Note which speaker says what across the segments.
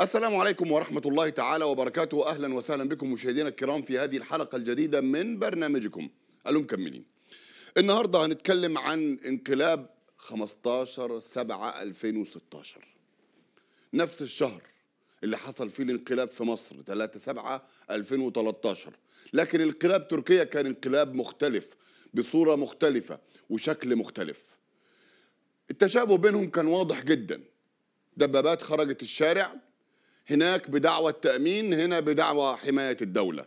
Speaker 1: السلام عليكم ورحمة الله تعالى وبركاته أهلا وسهلا بكم مشاهدينا الكرام في هذه الحلقة الجديدة من برنامجكم المكملين النهاردة هنتكلم عن انقلاب 15 7 2016 نفس الشهر اللي حصل فيه الانقلاب في مصر 3 7 2013 لكن انقلاب تركيا كان انقلاب مختلف بصورة مختلفة وشكل مختلف التشابه بينهم كان واضح جدا دبابات خرجت الشارع هناك بدعوة تأمين هنا بدعوة حماية الدولة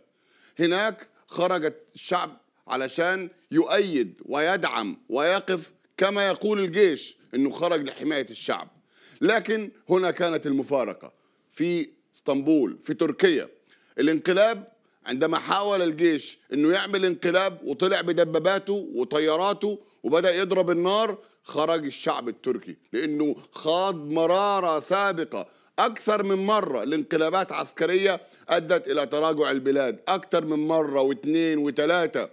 Speaker 1: هناك خرج الشعب علشان يؤيد ويدعم ويقف كما يقول الجيش انه خرج لحماية الشعب لكن هنا كانت المفارقة في اسطنبول في تركيا الانقلاب عندما حاول الجيش انه يعمل انقلاب وطلع بدباباته وطياراته وبدا يضرب النار خرج الشعب التركي لانه خاض مراره سابقه أكثر من مرة لانقلابات عسكرية أدت إلى تراجع البلاد أكثر من مرة واثنين وثلاثة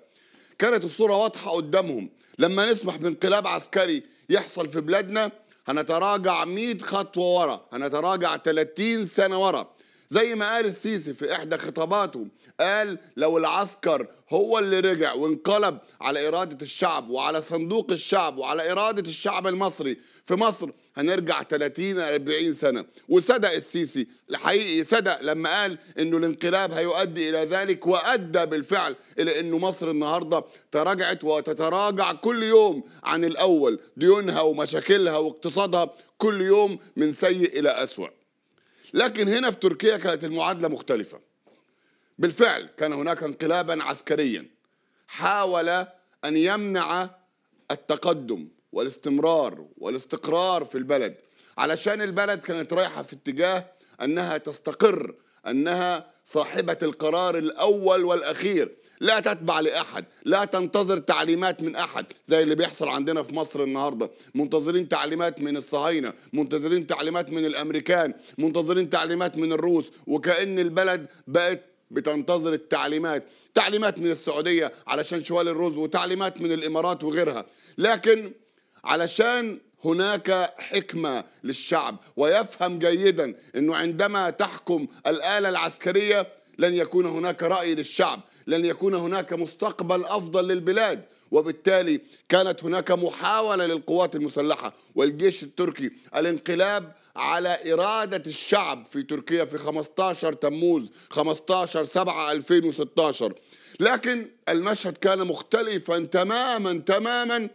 Speaker 1: كانت الصورة واضحة قدامهم لما نسمح بانقلاب عسكري يحصل في بلادنا هنتراجع 100 خطوة ورا هنتراجع 30 سنة ورا زي ما قال السيسي في إحدى خطاباته قال لو العسكر هو اللي رجع وانقلب على إرادة الشعب وعلى صندوق الشعب وعلى إرادة الشعب المصري في مصر هنرجع 30 40 سنة وصدق السيسي الحقيقي صدق لما قال انه الانقلاب هيؤدي الى ذلك وادى بالفعل الى انه مصر النهارده تراجعت وتتراجع كل يوم عن الاول ديونها ومشاكلها واقتصادها كل يوم من سيء الى اسوأ لكن هنا في تركيا كانت المعادلة مختلفة بالفعل كان هناك انقلابا عسكريا حاول أن يمنع التقدم والاستمرار والاستقرار في البلد علشان البلد كانت رايحة في اتجاه أنها تستقر أنها صاحبة القرار الأول والأخير لا تتبع لأحد لا تنتظر تعليمات من أحد زي اللي بيحصل عندنا في مصر النهاردة منتظرين تعليمات من الصهاينة منتظرين تعليمات من الأمريكان منتظرين تعليمات من الروس وكأن البلد بقت بتنتظر التعليمات تعليمات من السعودية علشان شوال الرز وتعليمات من الإمارات وغيرها لكن علشان هناك حكمة للشعب ويفهم جيدا أنه عندما تحكم الآلة العسكرية لن يكون هناك رأي للشعب لن يكون هناك مستقبل أفضل للبلاد وبالتالي كانت هناك محاولة للقوات المسلحة والجيش التركي الانقلاب على إرادة الشعب في تركيا في 15 تموز 15 7 2016 لكن المشهد كان مختلفا تماما تماما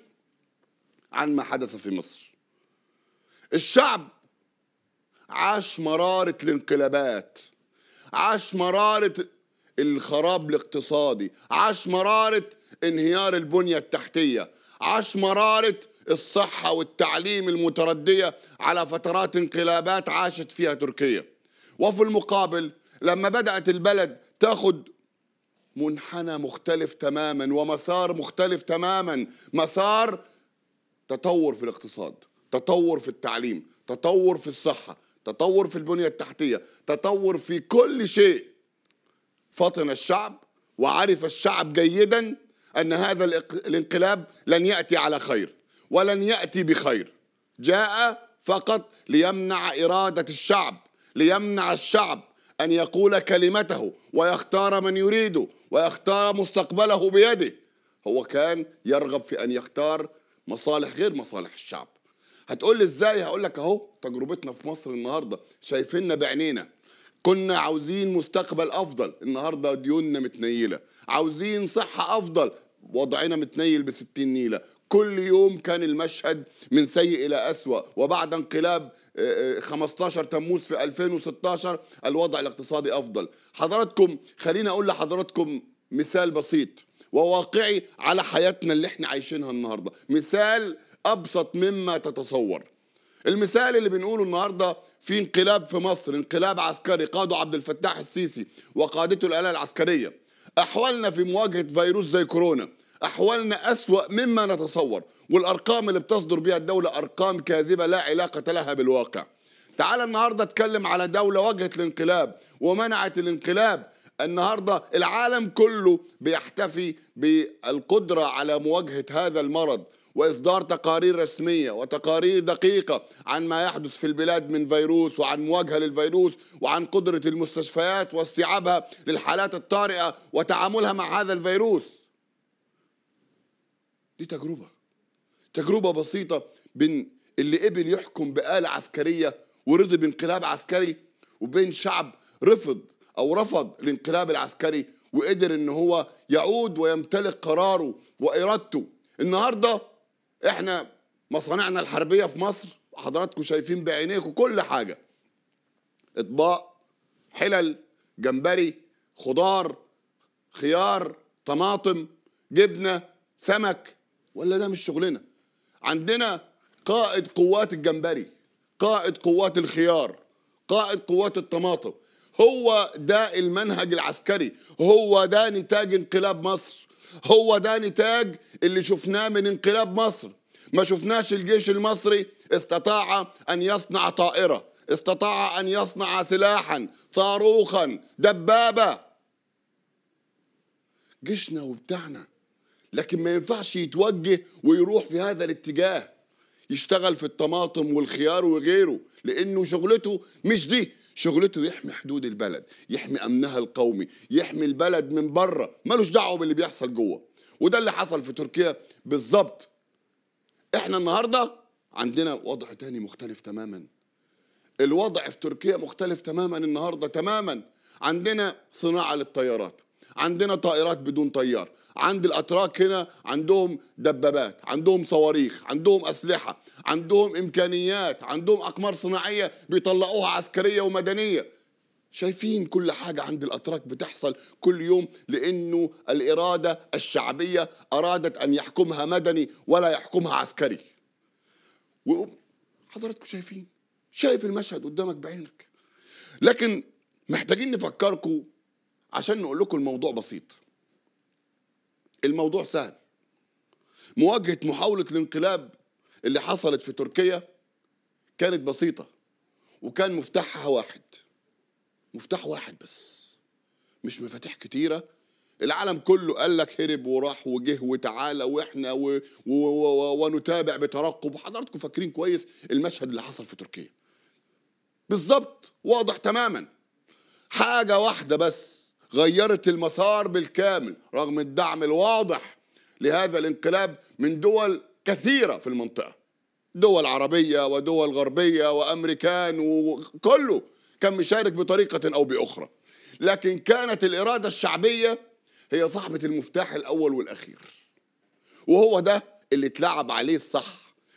Speaker 1: عن ما حدث في مصر الشعب عاش مرارة الانقلابات عاش مرارة الخراب الاقتصادي عاش مرارة انهيار البنية التحتية عاش مرارة الصحة والتعليم المتردية على فترات انقلابات عاشت فيها تركيا وفي المقابل لما بدأت البلد تاخد منحنى مختلف تماما ومسار مختلف تماما مسار تطور في الاقتصاد تطور في التعليم تطور في الصحة تطور في البنية التحتية تطور في كل شيء فطن الشعب وعرف الشعب جيدا أن هذا الانقلاب لن يأتي على خير ولن يأتي بخير جاء فقط ليمنع إرادة الشعب ليمنع الشعب أن يقول كلمته ويختار من يريده ويختار مستقبله بيده هو كان يرغب في أن يختار مصالح غير مصالح الشعب هتقول لي ازاي هقول لك اهو تجربتنا في مصر النهارده شايفيننا بعينينا كنا عاوزين مستقبل افضل النهارده ديوننا متنيله عاوزين صحه افضل وضعنا متنيل بستين نيله كل يوم كان المشهد من سيء إلى أسوأ وبعد انقلاب 15 آه، آه، تموز في 2016 الوضع الاقتصادي أفضل حضراتكم خليني أقول لحضراتكم مثال بسيط وواقعي على حياتنا اللي احنا عايشينها النهاردة مثال ابسط مما تتصور المثال اللي بنقوله النهارده في انقلاب في مصر انقلاب عسكري قاده عبد الفتاح السيسي وقادته الاله العسكريه احوالنا في مواجهه فيروس زي كورونا احوالنا اسوا مما نتصور والارقام اللي بتصدر بها الدوله ارقام كاذبه لا علاقه لها بالواقع تعال النهارده اتكلم على دوله واجهت الانقلاب ومنعت الانقلاب النهارده العالم كله بيحتفي بالقدره على مواجهه هذا المرض واصدار تقارير رسميه وتقارير دقيقه عن ما يحدث في البلاد من فيروس وعن مواجهه للفيروس وعن قدره المستشفيات واستيعابها للحالات الطارئه وتعاملها مع هذا الفيروس. دي تجربه. تجربه بسيطه بين اللي قبل يحكم بآلة عسكريه ورضي بانقلاب عسكري وبين شعب رفض او رفض الانقلاب العسكري وقدر ان هو يعود ويمتلك قراره وارادته النهارده احنا مصانعنا الحربيه في مصر حضراتكم شايفين بعينيكم كل حاجه اطباق حلل جمبري خضار خيار طماطم جبنه سمك ولا ده مش شغلنا عندنا قائد قوات الجمبري قائد قوات الخيار قائد قوات الطماطم هو ده المنهج العسكري هو ده نتاج انقلاب مصر هو ده نتاج اللي شفناه من انقلاب مصر ما شفناش الجيش المصري استطاع أن يصنع طائرة استطاع أن يصنع سلاحا صاروخا دبابة جيشنا وبتاعنا لكن ما ينفعش يتوجه ويروح في هذا الاتجاه يشتغل في الطماطم والخيار وغيره لأنه شغلته مش دي شغلته يحمي حدود البلد يحمي امنها القومي يحمي البلد من بره ملوش دعوه باللي بيحصل جوه وده اللي حصل في تركيا بالظبط احنا النهارده عندنا وضع تاني مختلف تماما الوضع في تركيا مختلف تماما النهارده تماما عندنا صناعه للطيارات عندنا طائرات بدون طيار عند الاتراك هنا عندهم دبابات عندهم صواريخ عندهم اسلحه عندهم امكانيات عندهم اقمار صناعيه بيطلقوها عسكريه ومدنيه شايفين كل حاجة عند الأتراك بتحصل كل يوم لأنه الإرادة الشعبية أرادت أن يحكمها مدني ولا يحكمها عسكري حضراتكم شايفين شايف المشهد قدامك بعينك لكن محتاجين نفكركم عشان نقول لكم الموضوع بسيط الموضوع سهل مواجهة محاولة الانقلاب اللي حصلت في تركيا كانت بسيطة وكان مفتاحها واحد مفتاح واحد بس مش مفاتيح كتيرة العالم كله قال لك هرب وراح وجه وتعالى واحنا و... و... و... ونتابع بترقب وحضراتكم فاكرين كويس المشهد اللي حصل في تركيا بالظبط واضح تماما حاجة واحدة بس غيرت المسار بالكامل رغم الدعم الواضح لهذا الانقلاب من دول كثيرة في المنطقة دول عربية ودول غربية وأمريكان وكله كان مشارك بطريقة أو بأخرى لكن كانت الإرادة الشعبية هي صاحبة المفتاح الأول والأخير وهو ده اللي اتلعب عليه الصح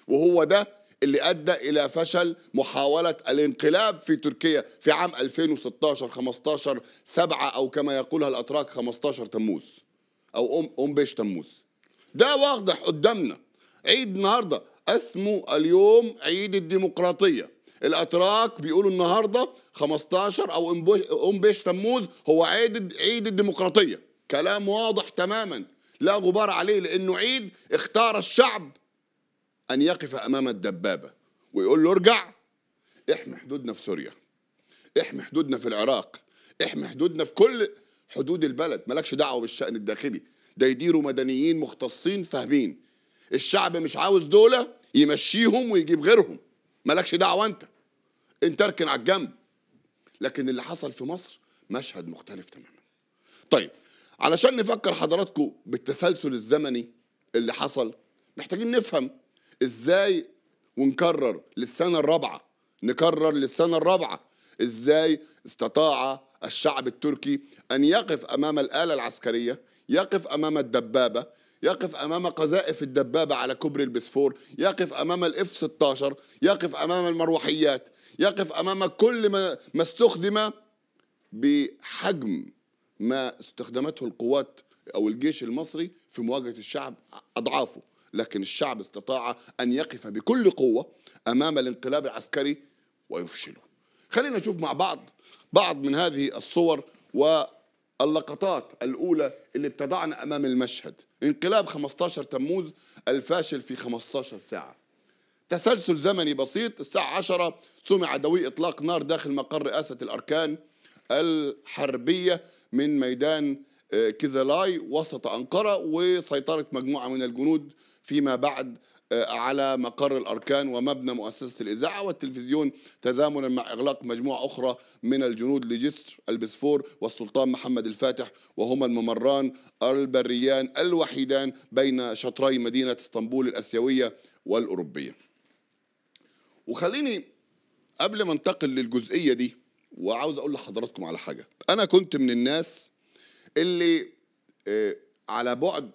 Speaker 1: وهو ده اللي ادى الى فشل محاوله الانقلاب في تركيا في عام 2016 15 7 او كما يقولها الاتراك 15 تموز او ام ام بيش تموز ده واضح قدامنا عيد النهارده اسمه اليوم عيد الديمقراطيه الاتراك بيقولوا النهارده 15 او ام بيش تموز هو عيد عيد الديمقراطيه كلام واضح تماما لا غبار عليه لانه عيد اختار الشعب أن يقف أمام الدبابة ويقول له ارجع احمي حدودنا في سوريا احمي حدودنا في العراق احمي حدودنا في كل حدود البلد مالكش دعوة بالشأن الداخلي ده يديروا مدنيين مختصين فاهمين الشعب مش عاوز دولة يمشيهم ويجيب غيرهم مالكش دعوة انت انت اركن على الجنب لكن اللي حصل في مصر مشهد مختلف تماما طيب علشان نفكر حضراتكم بالتسلسل الزمني اللي حصل محتاجين نفهم ازاي ونكرر للسنة الرابعة نكرر للسنة الرابعة ازاي استطاع الشعب التركي أن يقف أمام الآلة العسكرية يقف أمام الدبابة يقف أمام قذائف الدبابة على كوبري البسفور يقف أمام الإف 16 يقف أمام المروحيات يقف أمام كل ما, ما استخدم بحجم ما استخدمته القوات أو الجيش المصري في مواجهة الشعب أضعافه لكن الشعب استطاع أن يقف بكل قوة أمام الانقلاب العسكري ويفشله خلينا نشوف مع بعض بعض من هذه الصور واللقطات الأولى اللي ابتدعنا أمام المشهد انقلاب 15 تموز الفاشل في 15 ساعة تسلسل زمني بسيط الساعة 10 سمع دوي إطلاق نار داخل مقر رئاسة الأركان الحربية من ميدان آه، كيزالاي وسط أنقرة وسيطرة مجموعة من الجنود فيما بعد آه، على مقر الأركان ومبنى مؤسسة الإذاعة والتلفزيون تزامنا مع إغلاق مجموعة أخرى من الجنود لجسر البسفور والسلطان محمد الفاتح وهما الممران البريان الوحيدان بين شطري مدينة اسطنبول الأسيوية والأوروبية وخليني قبل ما انتقل للجزئية دي وعاوز أقول لحضراتكم على حاجة أنا كنت من الناس اللي آه، على بعد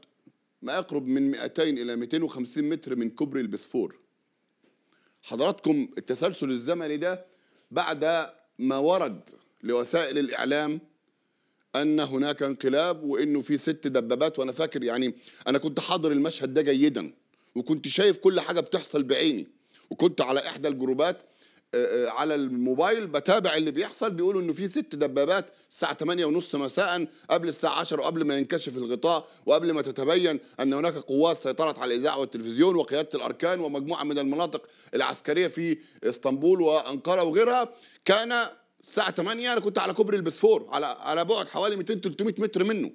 Speaker 1: ما يقرب من 200 إلى 250 متر من كوبري البسفور حضراتكم التسلسل الزمني ده بعد ما ورد لوسائل الإعلام أن هناك انقلاب وإنه في ست دبابات وأنا فاكر يعني أنا كنت حاضر المشهد ده جيدا وكنت شايف كل حاجة بتحصل بعيني وكنت على إحدى الجروبات آه، آه، على الموبايل بتابع اللي بيحصل بيقولوا انه في ست دبابات الساعه 8 ونص مساء قبل الساعه 10 وقبل ما ينكشف الغطاء وقبل ما تتبين ان هناك قوات سيطرت على الاذاعه والتلفزيون وقياده الاركان ومجموعه من المناطق العسكريه في اسطنبول وانقره وغيرها كان الساعه 8 انا كنت على كوبري البسفور على على بعد حوالي 200 300 متر منه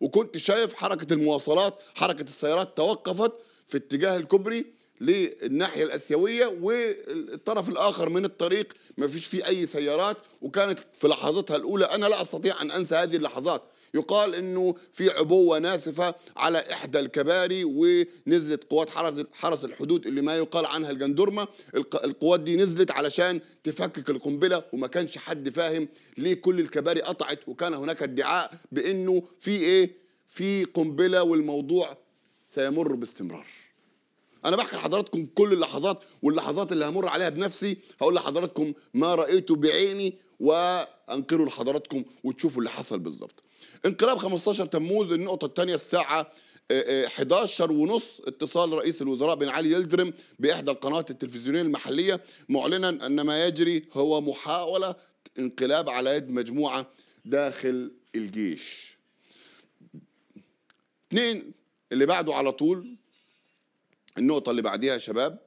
Speaker 1: وكنت شايف حركه المواصلات حركه السيارات توقفت في اتجاه الكوبري للناحية الأسيوية والطرف الآخر من الطريق ما فيش فيه أي سيارات وكانت في لحظتها الأولى أنا لا أستطيع أن أنسى هذه اللحظات يقال أنه في عبوة ناسفة على إحدى الكباري ونزلت قوات حرس الحدود اللي ما يقال عنها الجندرمة القوات دي نزلت علشان تفكك القنبلة وما كانش حد فاهم ليه كل الكباري قطعت وكان هناك ادعاء بأنه في إيه في قنبلة والموضوع سيمر باستمرار انا بحكي لحضراتكم كل اللحظات واللحظات اللي همر عليها بنفسي هقول لحضراتكم ما رايته بعيني وانقله لحضراتكم وتشوفوا اللي حصل بالظبط انقلاب 15 تموز النقطه الثانيه الساعه 11 آه، آه، ونص اتصال رئيس الوزراء بن علي يلدرم بإحدى القنوات التلفزيونية المحلية معلنا أن ما يجري هو محاولة انقلاب على يد مجموعة داخل الجيش اثنين اللي بعده على طول النقطة اللي بعديها يا شباب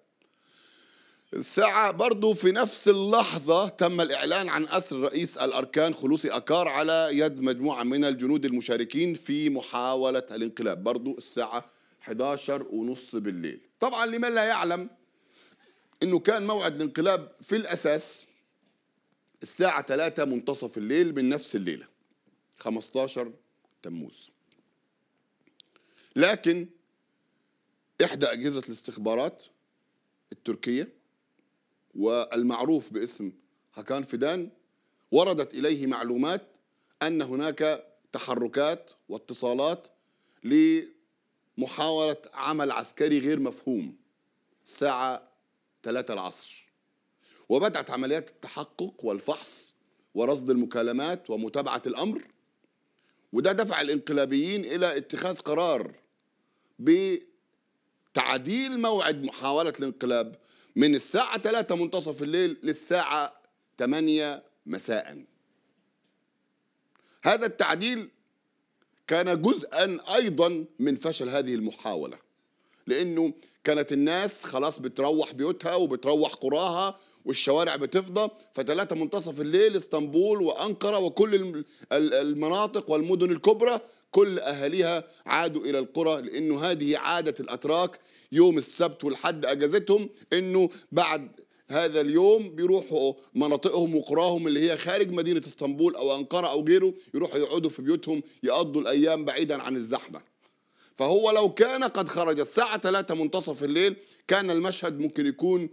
Speaker 1: الساعة برضو في نفس اللحظة تم الإعلان عن أسر رئيس الأركان خلوصي أكار على يد مجموعة من الجنود المشاركين في محاولة الانقلاب برضو الساعة 11 ونص بالليل طبعا لمن لا يعلم أنه كان موعد الانقلاب في الأساس الساعة 3 منتصف الليل من نفس الليلة 15 تموز لكن إحدى أجهزة الاستخبارات التركية والمعروف باسم هكان فيدان وردت إليه معلومات أن هناك تحركات واتصالات لمحاولة عمل عسكري غير مفهوم الساعة 3 العصر وبدأت عمليات التحقق والفحص ورصد المكالمات ومتابعة الأمر وده دفع الانقلابيين إلى اتخاذ قرار ب تعديل موعد محاولة الانقلاب من الساعة 3 منتصف الليل للساعة 8 مساء هذا التعديل كان جزءا أيضا من فشل هذه المحاولة لأنه كانت الناس خلاص بتروح بيوتها وبتروح قراها والشوارع بتفضى فتلاتة منتصف الليل اسطنبول وأنقرة وكل المناطق والمدن الكبرى كل أهاليها عادوا إلى القرى لأنه هذه عادة الأتراك يوم السبت والحد أجازتهم أنه بعد هذا اليوم بيروحوا مناطقهم وقراهم اللي هي خارج مدينة اسطنبول أو أنقرة أو غيره يروحوا يقعدوا في بيوتهم يقضوا الأيام بعيدا عن الزحمة فهو لو كان قد خرج الساعة 3 منتصف الليل كان المشهد ممكن يكون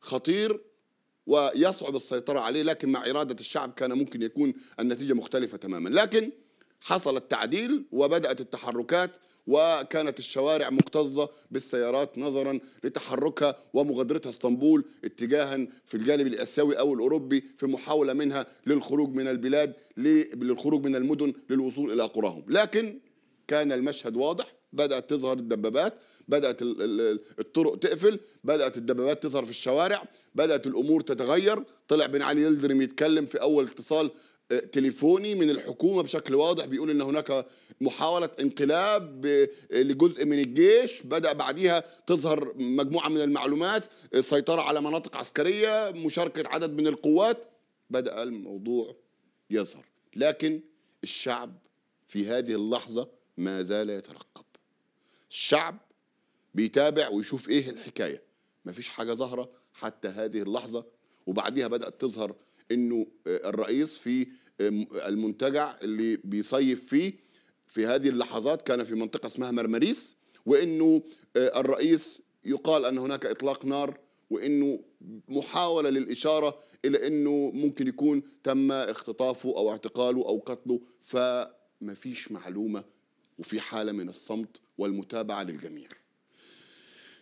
Speaker 1: خطير ويصعب السيطرة عليه لكن مع إرادة الشعب كان ممكن يكون النتيجة مختلفة تماما لكن حصل التعديل وبدأت التحركات وكانت الشوارع مكتظة بالسيارات نظرا لتحركها ومغادرتها اسطنبول اتجاها في الجانب الآسيوي أو الأوروبي في محاولة منها للخروج من البلاد للخروج من المدن للوصول إلى قراهم لكن كان المشهد واضح بدأت تظهر الدبابات بدأت الطرق تقفل بدأت الدبابات تظهر في الشوارع بدأت الأمور تتغير طلع بن علي يلدرم يتكلم في أول اتصال آه، تليفوني من الحكومة بشكل واضح بيقول إن هناك محاولة انقلاب آه، لجزء من الجيش بدأ بعديها تظهر مجموعة من المعلومات السيطرة آه، على مناطق عسكرية مشاركة عدد من القوات بدأ الموضوع يظهر لكن الشعب في هذه اللحظة ما زال يترقب الشعب بيتابع ويشوف ايه الحكايه مفيش حاجه ظاهره حتى هذه اللحظه وبعديها بدات تظهر انه آه، الرئيس في المنتجع اللي بيصيف فيه في هذه اللحظات كان في منطقه اسمها مرمريس وانه آه، الرئيس يقال ان هناك اطلاق نار وانه محاوله للاشاره الى انه ممكن يكون تم اختطافه او اعتقاله او قتله فما فيش معلومه وفي حاله من الصمت والمتابعة للجميع